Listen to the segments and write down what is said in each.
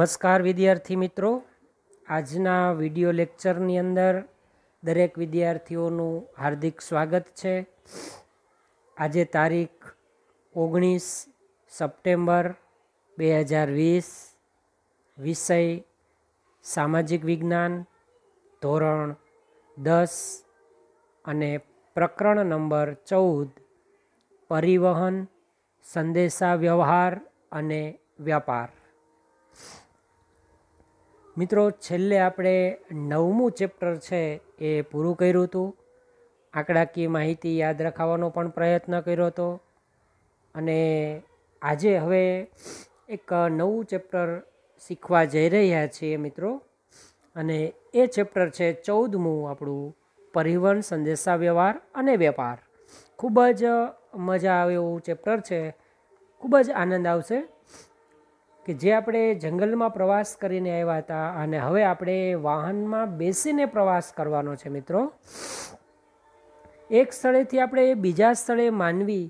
નમસ્કાર વિદ્યાર્થી મિત્રો આજના વિડિયો લેક્ચરની અંદર દરેક વિદ્યાર્થીઓનું હાર્દિક સ્વાગત છે આજે તારીખ ઓગણીસ સપ્ટેમ્બર બે હજાર વીસ વિષય સામાજિક વિજ્ઞાન ધોરણ દસ અને પ્રકરણ નંબર ચૌદ પરિવહન સંદેશાવ્યવહાર અને વ્યાપાર મિત્રો છેલ્લે આપણે નવમું ચેપ્ટર છે એ પૂરું કર્યું હતું આંકડાકીય માહિતી યાદ રખાવાનો પણ પ્રયત્ન કર્યો હતો અને આજે હવે એક નવું ચેપ્ટર શીખવા જઈ રહ્યા છીએ મિત્રો અને એ ચેપ્ટર છે ચૌદમું આપણું પરિવહન સંદેશાવ્યવહાર અને વેપાર ખૂબ જ મજા આવે એવું ચેપ્ટર છે ખૂબ જ આનંદ આવશે કે જે આપણે જંગલમાં પ્રવાસ કરીને આવ્યા હતા અને હવે આપણે વાહનમાં બેસીને પ્રવાસ કરવાનો છે મિત્રો એક સ્થળેથી આપણે બીજા સ્થળે માનવી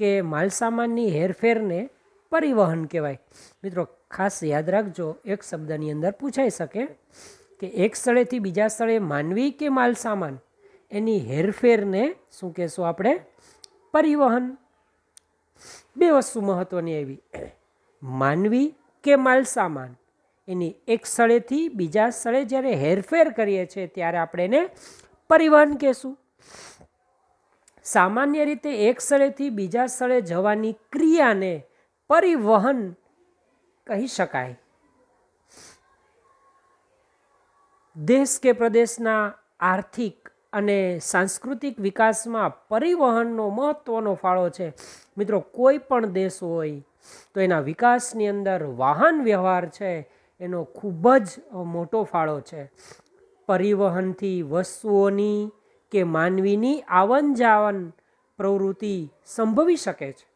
કે માલસામાનની હેરફેરને પરિવહન કહેવાય મિત્રો ખાસ યાદ રાખજો એક શબ્દની અંદર પૂછાઈ શકે કે એક સ્થળેથી બીજા સ્થળે માનવી કે માલસામાન એની હેરફેરને શું કહેશું આપણે પરિવહન બે વસ્તુ મહત્ત્વની એવી માનવી કે માલસામાન એની એક સ્થળેથી બીજા સ્થળે જ્યારે હેરફેર કરીએ છીએ ત્યારે આપણે એને પરિવહન કહેશું સામાન્ય રીતે એક સ્થળેથી બીજા સ્થળે જવાની ક્રિયાને પરિવહન કહી શકાય દેશ કે પ્રદેશના આર્થિક અને સાંસ્કૃતિક વિકાસમાં પરિવહનનો મહત્ત્વનો ફાળો છે મિત્રો કોઈ પણ દેશ હોય તો એના વિકાસની અંદર વાહન વ્યવહાર છે એનો ખૂબ જ મોટો ફાળો છે પરિવહનથી વસ્તુઓની કે માનવીની આવન જાવન પ્રવૃત્તિ સંભવી શકે છે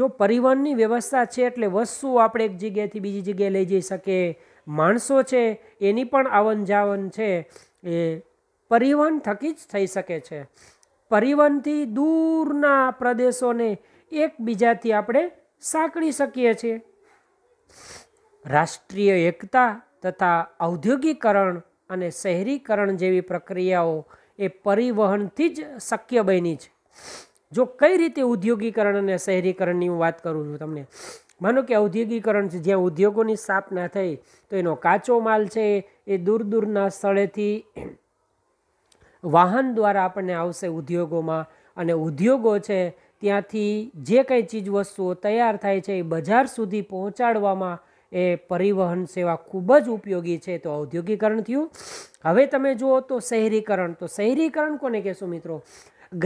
જો પરિવહનની વ્યવસ્થા છે એટલે વસ્તુ આપણે એક જગ્યાએથી બીજી જગ્યાએ લઈ જઈ શકીએ માણસો છે એની પણ આવન જાવન છે એ પરિવહન થકી જ થઈ શકે છે પરિવહનથી દૂરના પ્રદેશોને એકબીજાથી આપણે સાંકળી શકીએ છીએ રાષ્ટ્રીય એકતા તથા ઔદ્યોગિકરણ અને શહેરીકરણ જેવી પ્રક્રિયાઓ એ પરિવહનથી જ શક્ય બની છે જો કઈ રીતે ઉદ્યોગીકરણ અને શહેરીકરણની હું વાત કરું છું તમને માનો કે ઔદ્યોગિકરણ છે જ્યાં ઉદ્યોગોની સ્થાપના થઈ તો એનો કાચો માલ છે એ દૂર દૂરના સ્થળેથી વાહન દ્વારા આપણને આવશે ઉદ્યોગોમાં અને ઉદ્યોગો છે ત્યાંથી જે કંઈ ચીજવસ્તુઓ તૈયાર થાય છે એ બજાર સુધી પહોંચાડવામાં એ પરિવહન સેવા ખૂબ જ ઉપયોગી છે તો ઔદ્યોગિકરણ થયું હવે તમે જુઓ તો શહેરીકરણ તો શહેરીકરણ કોને કહેશું મિત્રો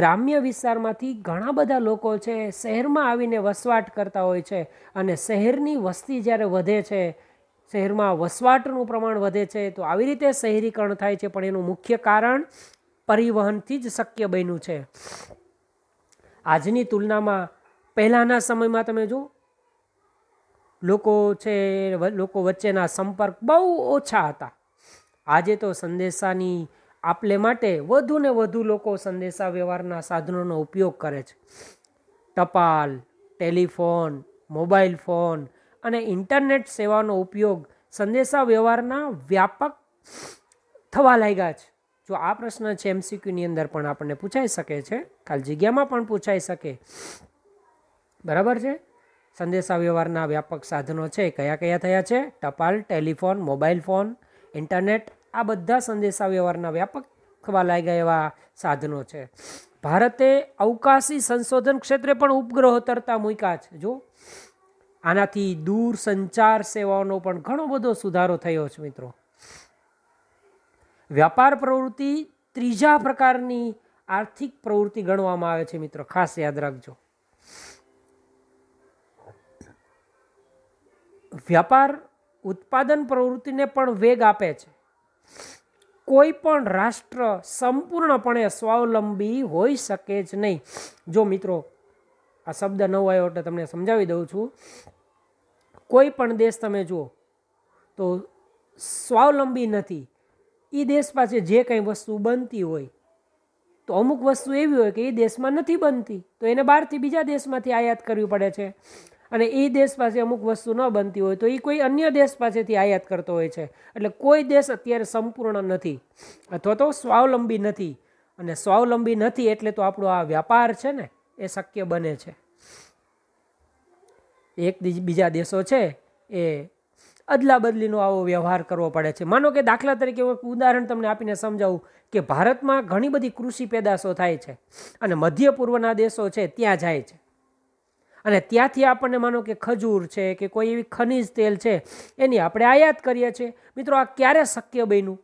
ગ્રામ્ય વિસ્તારમાંથી ઘણા બધા લોકો છે શહેરમાં આવીને વસવાટ કરતા હોય છે અને શહેરની વસ્તી જ્યારે વધે છે શહેરમાં વસવાટનું પ્રમાણ વધે છે તો આવી રીતે શહેરીકરણ થાય છે પણ એનું મુખ્ય કારણ પરિવહનથી જ શક્ય બન્યું છે આજની તુલનામાં પહેલાંના સમયમાં તમે જુઓ લોકો છે લોકો વચ્ચેના સંપર્ક બહુ ઓછા હતા આજે તો સંદેશાની આપલે માટે વધુ ને વધુ લોકો સંદેશા વ્યવહારના સાધનોનો ઉપયોગ કરે છે ટપાલ ટેલિફોન મોબાઈલ ફોન અને ઇન્ટરનેટ સેવાનો ઉપયોગ સંદેશા વ્યવહારના વ્યાપક થવા લાગ્યા છે જો આ પ્રશ્ન છે એમસીક્યુની અંદર પણ આપણને પૂછાઈ શકે છે કાલ જગ્યામાં પણ પૂછાઈ શકે બરાબર છે સંદેશાવ્યવહારના વ્યાપક સાધનો છે કયા કયા થયા છે ટપાલ ટેલિફોન મોબાઈલ ફોન ઇન્ટરનેટ આ બધા સંદેશાવ્યવહારના વ્યાપક થવા લાગ્યા એવા સાધનો છે ભારતે અવકાશી સંશોધન ક્ષેત્રે પણ ઉપગ્રહો તરતા મૂક્યા છે જો આનાથી દૂર સંચાર સેવાઓનો પણ ઘણો બધો સુધારો થયો છે મિત્રો વ્યાપાર પ્રવૃત્તિ ત્રીજા પ્રકારની આર્થિક પ્રવૃત્તિ ગણવામાં આવે છે મિત્રો ખાસ યાદ રાખજો વ્યાપાર ઉત્પાદન પ્રવૃત્તિને પણ વેગ આપે છે કોઈ પણ રાષ્ટ્ર સંપૂર્ણપણે સ્વાવલંબી હોઈ શકે જ નહીં જો મિત્રો આ શબ્દ ન હોય એટલે તમને સમજાવી દઉં છું કોઈ પણ દેશ તમે જુઓ તો સ્વાવલંબી નથી એ દેશ પાસે જે કંઈ વસ્તુ બનતી હોય તો અમુક વસ્તુ એવી હોય કે એ દેશમાં નથી બનતી તો એને બહારથી બીજા દેશમાંથી આયાત કરવી પડે છે અને એ દેશ પાસે અમુક વસ્તુ ન બનતી હોય તો એ કોઈ અન્ય દેશ પાસેથી આયાત કરતો હોય છે એટલે કોઈ દેશ અત્યારે સંપૂર્ણ નથી અથવા તો સ્વાવલંબી નથી અને સ્વાવલંબી નથી એટલે તો આપણો આ વ્યાપાર છે ને એ શક્ય બને છે એક બીજા દેશો છે એ અદલા બદલીનો આવો વ્યવહાર કરવો પડે છે માનો કે દાખલા તરીકે હું ઉદાહરણ તમને આપીને સમજાવું કે ભારતમાં ઘણી બધી કૃષિ પેદાશો થાય છે અને મધ્ય પૂર્વના દેશો છે ત્યાં જાય છે અને ત્યાંથી આપણને માનો કે ખજૂર છે કે કોઈ એવી ખનિજ તેલ છે એની આપણે આયાત કરીએ છીએ મિત્રો આ ક્યારે શક્ય બન્યું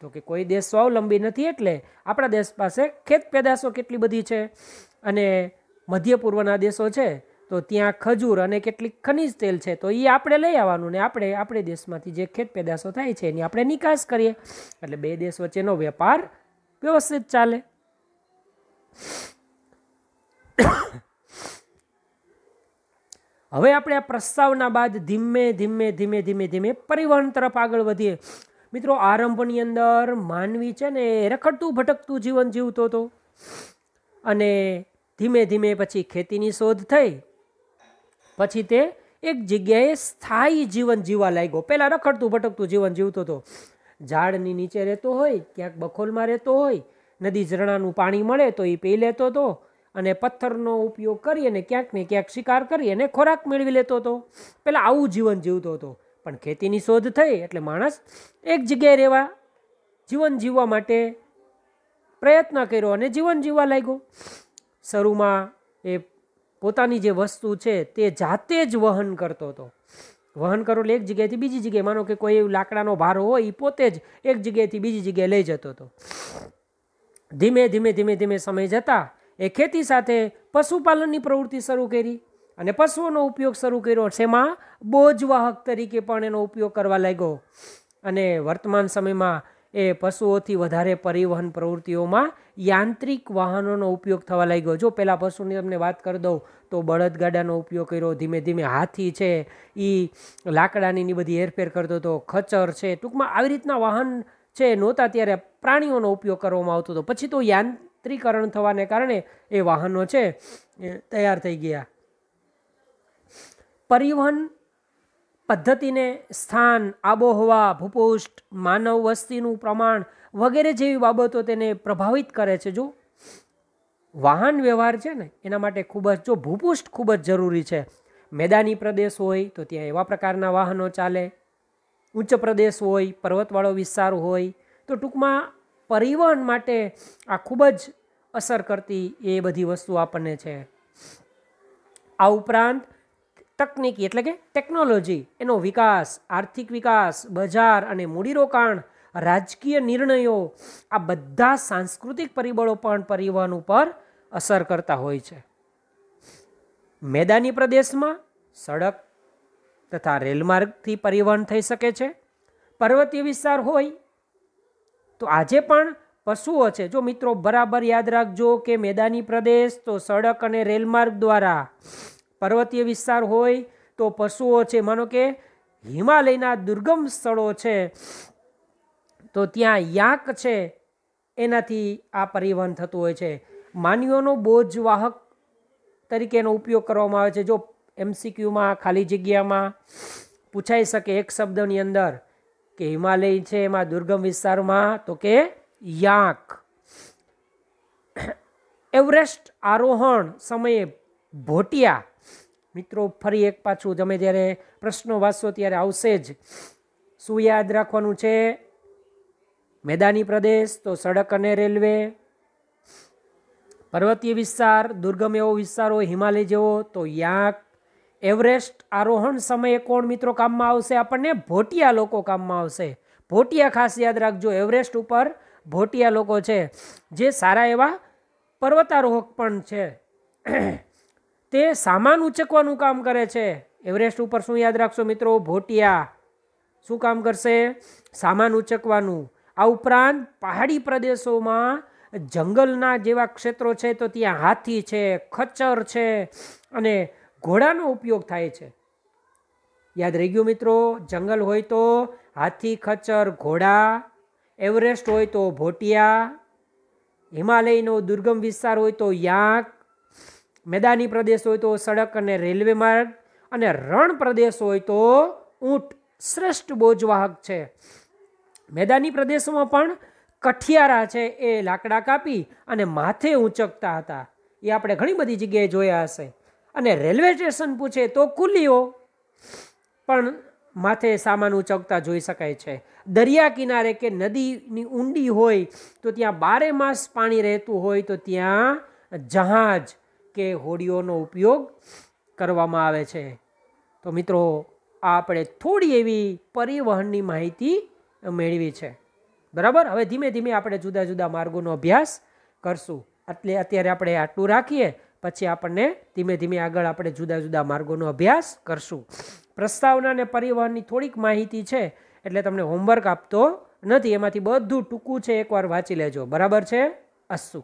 તો કે કોઈ દેશ સ્વાવલંબી નથી એટલે આપણા દેશ પાસે ખેત પેદાશો કેટલી બધી છે અને મધ્ય પૂર્વના દેશો છે તો ત્યાં ખજૂર અને કેટલીક ખનિજ તેલ છે તો એ આપણે લઈ આવવાનું ને આપણે આપણે દેશમાંથી જે ખેત પેદાશો થાય છે એની આપણે નિકાસ કરીએ એટલે બે દેશ વચ્ચેનો વેપાર વ્યવસ્થિત ચાલે હવે આપણે આ પ્રસ્તાવના બાદ ધીમે ધીમે ધીમે ધીમે ધીમે પરિવહન તરફ આગળ વધીએ મિત્રો આરંભની અંદર માનવી છે ને રખડતું ભટકતું જીવન જીવતો હતો અને ધીમે ધીમે પછી ખેતીની શોધ થઈ પછી તે એક જગ્યાએ સ્થાયી જીવન જીવા લાગ્યો પહેલાં રખડતું ભટકતું જીવન જીવતો હતો ઝાડની નીચે રહેતો હોય ક્યાંક બખોલમાં રહેતો હોય નદી ઝરણાનું પાણી મળે તો એ પી લેતો હતો અને પથ્થરનો ઉપયોગ કરી અને ક્યાંક ને ક્યાંક શિકાર કરી અને ખોરાક મેળવી લેતો હતો પહેલાં આવું જીવન જીવતો હતો પણ ખેતીની શોધ થઈ એટલે માણસ એક જગ્યાએ રહેવા જીવન જીવવા માટે પ્રયત્ન કર્યો અને જીવન જીવવા લાગ્યો શરૂમાં એ પોતાની જે વસ્તુ છે તે જાતે જ વહન કરતો હતો વહન કરો એટલે એક જગ્યાએથી બીજી જગ્યાએ માનો કે કોઈ લાકડાનો ભારો હોય એ પોતે જ એક જગ્યાએથી બીજી જગ્યાએ લઈ જતો હતો ધીમે ધીમે ધીમે ધીમે સમય જતાં એ ખેતી સાથે પશુપાલનની પ્રવૃત્તિ શરૂ કરી અને પશુઓનો ઉપયોગ શરૂ કર્યો શેમાં બોજવાહક તરીકે પણ એનો ઉપયોગ કરવા લાગ્યો અને વર્તમાન સમયમાં એ પશુઓથી વધારે પરિવહન પ્રવૃત્તિઓમાં યાંત્રિક વાહનોનો ઉપયોગ થવા લાગ્યો જો પહેલાં પશુની તમને વાત કરી દઉં તો બળદગાડાનો ઉપયોગ કર્યો ધીમે ધીમે હાથી છે એ લાકડાની બધી હેરફેર કરતો હતો ખચર છે ટૂંકમાં આવી રીતના વાહન છે નહોતા ત્યારે પ્રાણીઓનો ઉપયોગ કરવામાં આવતો હતો પછી તો યાંત્રિકરણ થવાને કારણે એ વાહનો છે તૈયાર થઈ ગયા પરિવહન પદ્ધતિને સ્થાન આબોહવા ભૂપુષ્ઠ માનવ વસ્તીનું પ્રમાણ વગેરે જેવી બાબતો તેને પ્રભાવિત કરે છે જો વાહન વ્યવહાર છે ને એના માટે ખૂબ જ જો ભૂપુષ્ઠ ખૂબ જ જરૂરી છે મેદાની પ્રદેશ હોય તો ત્યાં એવા પ્રકારના વાહનો ચાલે ઉચ્ચ પ્રદેશ હોય પર્વતવાળો વિસ્તાર હોય તો ટૂંકમાં પરિવહન માટે આ ખૂબ જ અસર કરતી એ બધી વસ્તુ આપણને છે આ ઉપરાંત તકનીકી એટલે કે ટેકનોલોજી એનો વિકાસ આર્થિક વિકાસ બજાર અને મૂડીરોકાણ રાજકીય નિર્ણયો આ બધા સાંસ્કૃતિક પરિબળો પણ પરિવહન ઉપર અસર કરતા હોય છે મેદાની પ્રદેશમાં સડક તથા રેલમાર્ગથી પરિવહન થઈ શકે છે પર્વતીય વિસ્તાર હોય તો આજે પણ પશુઓ છે જો મિત્રો બરાબર યાદ રાખજો કે મેદાની પ્રદેશ તો સડક અને રેલમાર્ગ દ્વારા પર્વતીય વિસ્તાર હોય તો પશુઓ છે માનો કે હિમાલયના દુર્ગમ સ્થળો છે તો ત્યાં યાક છે એનાથી આ પરિવહન થતું હોય છે માનવીઓનો બોજવાહક તરીકેનો ઉપયોગ કરવામાં આવે છે જો એમસીક્યુમાં ખાલી જગ્યામાં પૂછાઈ શકે એક શબ્દની અંદર કે હિમાલય છે એમાં દુર્ગમ વિસ્તારમાં તો કે યાક એવરેસ્ટ આરોહણ સમયે ભોટિયા મિત્રો ફરી એક પાછું તમે જ્યારે પ્રશ્નો વાંચશો ત્યારે આવશે જ શું યાદ રાખવાનું છે મેદાની પ્રદેશ તો સડક અને રેલવે પર્વતીય વિસ્તાર દુર્ગમ એવો વિસ્તાર હોય હિમાલય જેવો તો યાક એવરેસ્ટ આરોહણ સમયે કોણ મિત્રો કામમાં આવશે આપણને ભોટિયા લોકો કામમાં આવશે ભોટિયા ખાસ યાદ રાખજો એવરેસ્ટ ઉપર ભોટિયા લોકો છે જે સારા એવા પર્વતારોહક પણ છે તે સામાન ઉચકવાનું કામ કરે છે એવરેસ્ટ ઉપર શું યાદ રાખશો મિત્રો ભોટિયા શું કામ કરશે સામાન ઉચકવાનું આ ઉપરાંત પહાડી પ્રદેશોમાં જંગલના જેવા ક્ષેત્રો છે તો ત્યાં હાથી છે ખચ્ચર છે અને ઘોડાનો ઉપયોગ થાય છે યાદ રહી ગયું મિત્રો જંગલ હોય તો હાથી ખચ્ચર ઘોડા એવરેસ્ટ હોય તો ભોટિયા હિમાલયનો દુર્ગમ વિસ્તાર હોય તો યાંક મેદાની પ્રદેશ હોય તો સડક અને રેલવે માર્ગ અને રણ પ્રદેશ હોય તો ઊંટ શ્રેષ્ઠ બોજવાહક છે મેદાની પ્રદેશોમાં પણ કઠિયારા છે એ લાકડા કાપી અને માથે ઊંચકતા હતા એ આપણે ઘણી બધી જગ્યાએ જોયા હશે અને રેલવે સ્ટેશન પૂછે તો કુલીઓ પણ માથે સામાન ઊંચકતા જોઈ શકાય છે દરિયા કિનારે કે નદીની ઊંડી હોય તો ત્યાં બારે માસ પાણી રહેતું હોય તો ત્યાં જહાજ કે હોડીઓનો ઉપયોગ કરવામાં આવે છે તો મિત્રો આ આપણે થોડી એવી પરિવહનની માહિતી મેળવી છે બરાબર હવે ધીમે ધીમે આપણે જુદા જુદા માર્ગોનો અભ્યાસ કરશું એટલે અત્યારે આપણે આટલું રાખીએ પછી આપણને ધીમે ધીમે આગળ આપણે જુદા જુદા માર્ગોનો અભ્યાસ કરશું પ્રસ્તાવના અને પરિવહનની થોડીક માહિતી છે એટલે તમને હોમવર્ક આપતો નથી એમાંથી બધું ટૂંકું છે એકવાર વાંચી લેજો બરાબર છે અસ્સુ